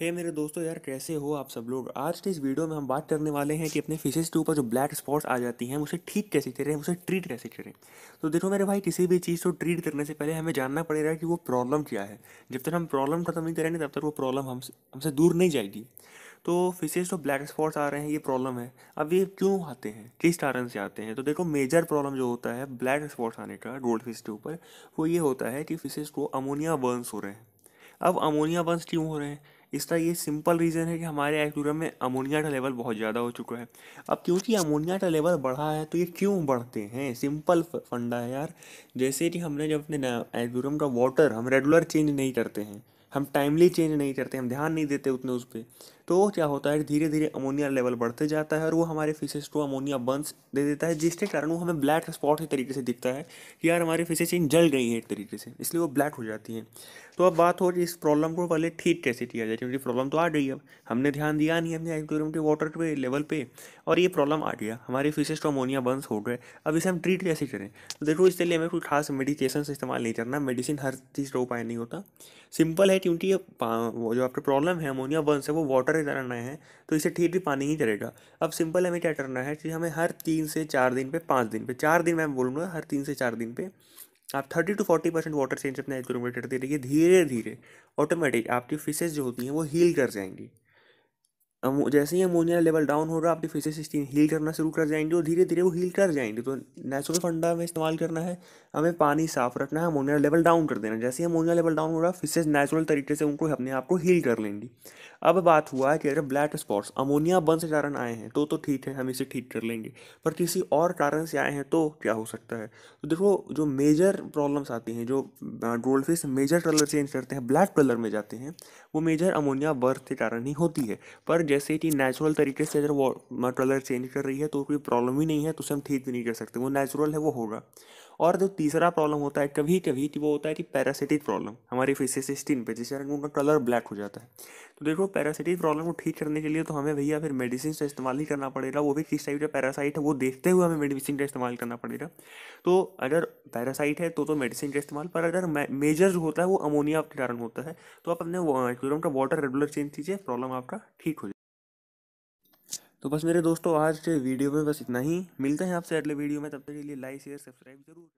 हे hey, मेरे दोस्तों यार कैसे हो आप सब लोग आज के इस वीडियो में हम बात करने वाले हैं कि अपने फिशेस के ऊपर जो ब्लैक स्पॉट्स आ जाती हैं उसे ठीक कैसे करें उसे ट्रीट कैसे करें तो देखो मेरे भाई किसी भी चीज़ को ट्रीट करने से पहले हमें जानना पड़ेगा कि वो प्रॉब्लम क्या है जब तक हम प्रॉब्लम खत्म नहीं करेंगे तब तक वो प्रॉब्लम हम हमसे दूर नहीं जाएगी तो फिशेज तो ब्लैक स्पॉट्स आ रहे हैं ये प्रॉब्लम है अब ये क्यों आते हैं किस कारण से आते हैं तो देखो मेजर प्रॉब्लम जो होता है ब्लैक स्पॉट्स आने का गोल्ड फिश के ऊपर वो ये होता है कि फिशेज को अमोनिया बर्नस हो रहे हैं अब अमोनिया बर्न्स क्यों हो रहे हैं इसका ये सिंपल रीज़न है कि हमारे एक्वेरियम में अमोनिया का लेवल बहुत ज़्यादा हो चुका है अब क्योंकि अमोनिया का लेवल बढ़ा है तो ये क्यों बढ़ते हैं सिंपल फंडा है यार जैसे कि हमने जब अपने एक्वेरियम का वाटर हम रेगुलर चेंज नहीं करते हैं हम टाइमली चेंज नहीं करते हम ध्यान नहीं देते उतने उस पर तो क्या होता है धीरे धीरे अमोनिया लेवल बढ़ते जाता है और वो हमारे फिशेज को अमोनिया बंस दे देता है जिसके कारण वो हमें ब्लैक स्पॉट के तरीके से दिखता है कि यार हमारी फिशेज इन जल गई है एक तरीके से इसलिए वो ब्लैक हो जाती है तो अब बात हो रही इस प्रॉब्लम को पहले ठीक कैसे किया जाए क्योंकि प्रॉब्लम तो आ गई अब हमने ध्यान दिया नहीं हमने एक्वेरियम के वाटर पे लेवल पे और ये प्रॉब्लम आ गया हमारे फिशेज को अमोनिया बंस हो गए अब इसे हम ट्रीट कैसे करें तो देखो इसके लिए हमें कोई खास मेडिकेशन इस्तेमाल नहीं करना मेडिसिन हर चीज़ का उपाय नहीं होता सिंपल है क्योंकि ये वो जो आपका प्रॉब्लम है अमोनिया बर्न से वो वाटर ही करना है तो इसे ठीक भी पानी ही चलेगा अब सिंपल हमें क्या करना है कि हमें हर तीन से चार दिन पे पाँच दिन पे चार दिन मैं बोलूँगा हर तीन से चार दिन पे आप thirty two forty percent water change अपने एल्कोलोमीटर करते रहिए धीरे धीरे ऑटोमेटिक आपकी फिशेज जो होती हैं वो हील कर जाएंगी जैसे ही अमोनिया लेवल डाउन हो रहा आपकी फेसिस सिक्सटीन हील करना शुरू कर जाएंगे और धीरे धीरे वो हील कर जाएंगे तो नेचुरल फंडा में इस्तेमाल करना है हमें पानी साफ रखना है अमोनिया लेवल डाउन कर देना जैसे ही अमोनिया लेवल डाउन हो रहा फिशेज नेचुरल तरीके से उनको अपने आप को हील कर लेंगी अब बात हुआ है कि अगर ब्लैक स्पॉट्स अमोनिया बन से कारण आए हैं तो तो ठीक है हम इसे ठीक कर लेंगे पर किसी और कारण से आए हैं तो क्या हो सकता है तो देखो जो मेजर प्रॉब्लम्स आती हैं जो gold fish major colour change करते हैं ब्लैक कलर में जाते हैं वो मेजर अमोनिया बर्थ के कारण ही होती है पर जैसे कि नेचुरल तरीके से अगर वो कलर चेंज कर रही है तो कोई प्रॉब्लम ही नहीं है तो उसे हम ठीक भी नहीं कर सकते वो नेचुरल है वो होगा और जो तीसरा प्रॉब्लम होता है कभी कभी कि वो होता है कि पैरासिटिक प्रॉब्लम हमारी फेसेस स्किन पे जिससे उनका कलर ब्लैक हो जाता है तो देखो पैरासिटिक प्रॉब्लम को ठीक करने के लिए तो हमें भैया फिर मेडिसिन का इस्तेमाल ही करना पड़ेगा वो भी किस टाइप का पैरासाइट है वो देखते हुए हमें मेडिसिन का इस्तेमाल करना पड़ेगा तो अगर पैरासाइट है तो तो मेडिसिन का इस्तेमाल पर अगर मेजर जो होता है वो अमोनिया के कारण होता है तो आप अपने एक्वेरियम का वाटर रेगुलर चेंज कीजिए प्रॉब्लम आपका ठीक हो जाए तो बस मेरे दोस्तों आज वीडियो में बस इतना ही मिलते हैं आपसे अगले वीडियो में तब तक के लिए लाइक शेयर सब्सक्राइब जरूर